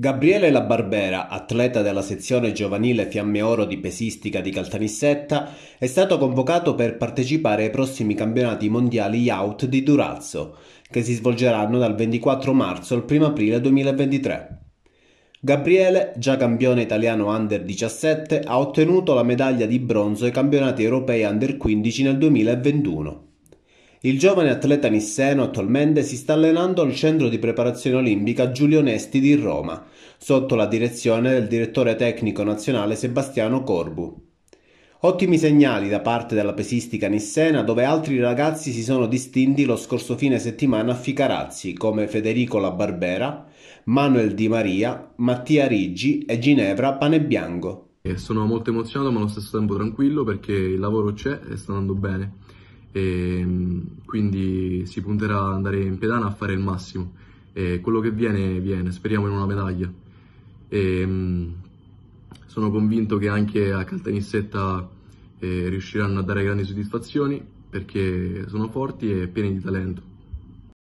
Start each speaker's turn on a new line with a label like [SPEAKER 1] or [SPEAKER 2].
[SPEAKER 1] Gabriele La Barbera, atleta della sezione giovanile Fiamme Oro di pesistica di Caltanissetta, è stato convocato per partecipare ai prossimi campionati mondiali Yacht di Durazzo, che si svolgeranno dal 24 marzo al 1 aprile 2023. Gabriele, già campione italiano under 17, ha ottenuto la medaglia di bronzo ai campionati europei under 15 nel 2021. Il giovane atleta nisseno attualmente si sta allenando al centro di preparazione olimpica Giulio Nesti di Roma, sotto la direzione del direttore tecnico nazionale Sebastiano Corbu. Ottimi segnali da parte della pesistica nissena dove altri ragazzi si sono distinti lo scorso fine settimana a Ficarazzi come Federico La Barbera, Manuel Di Maria, Mattia Riggi e Ginevra Panebianco.
[SPEAKER 2] Eh, sono molto emozionato ma allo stesso tempo tranquillo perché il lavoro c'è e sta andando bene. E ehm, quindi si punterà ad andare in pedana a fare il massimo e quello che viene viene, speriamo in una medaglia. E, ehm, sono convinto che anche a Caltanissetta eh, riusciranno a dare grandi soddisfazioni perché sono forti e pieni di talento.